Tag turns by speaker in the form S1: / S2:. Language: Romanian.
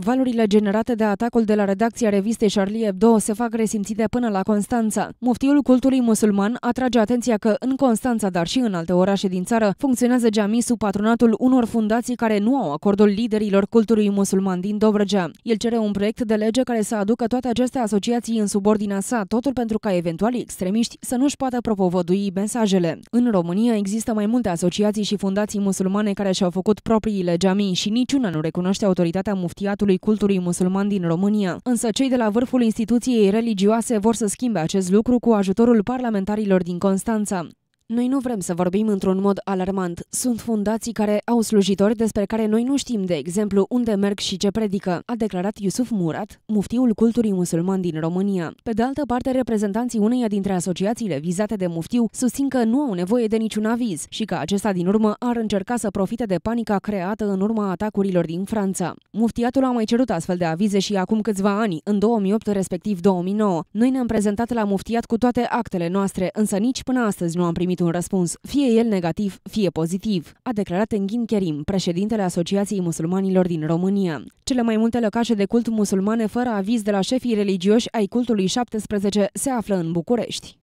S1: Valurile generate de atacul de la redacția revistei Charlie Hebdo se fac resimțite până la Constanța. Muftiul cultului musulman atrage atenția că în Constanța, dar și în alte orașe din țară, funcționează geamii sub patronatul unor fundații care nu au acordul liderilor cultului musulman din Dobrăgea. El cere un proiect de lege care să aducă toate aceste asociații în subordinea sa, totul pentru ca eventualii extremiști să nu-și poată propovădui mesajele. În România există mai multe asociații și fundații musulmane care și-au făcut propriile geamii și niciuna nu recunoaște autoritatea muftiatului Directoratului Cultului Musulman din România, însă cei de la vârful instituției religioase vor să schimbe acest lucru cu ajutorul parlamentarilor din Constanța. Noi nu vrem să vorbim într-un mod alarmant. Sunt fundații care au slujitori despre care noi nu știm, de exemplu, unde merg și ce predică, a declarat Iusuf Murat, muftiul culturii musulman din România. Pe de altă parte, reprezentanții uneia dintre asociațiile vizate de muftiu susțin că nu au nevoie de niciun aviz și că acesta din urmă ar încerca să profite de panica creată în urma atacurilor din Franța. Muftiatul a mai cerut astfel de avize și acum câțiva ani, în 2008 respectiv 2009. Noi ne-am prezentat la muftiat cu toate actele noastre, însă nici până astăzi nu am primit primit un răspuns, fie el negativ, fie pozitiv, a declarat Enghin Kerim, președintele Asociației Musulmanilor din România. Cele mai multe lăcașe de cult musulmane fără aviz de la șefii religioși ai cultului 17 se află în București.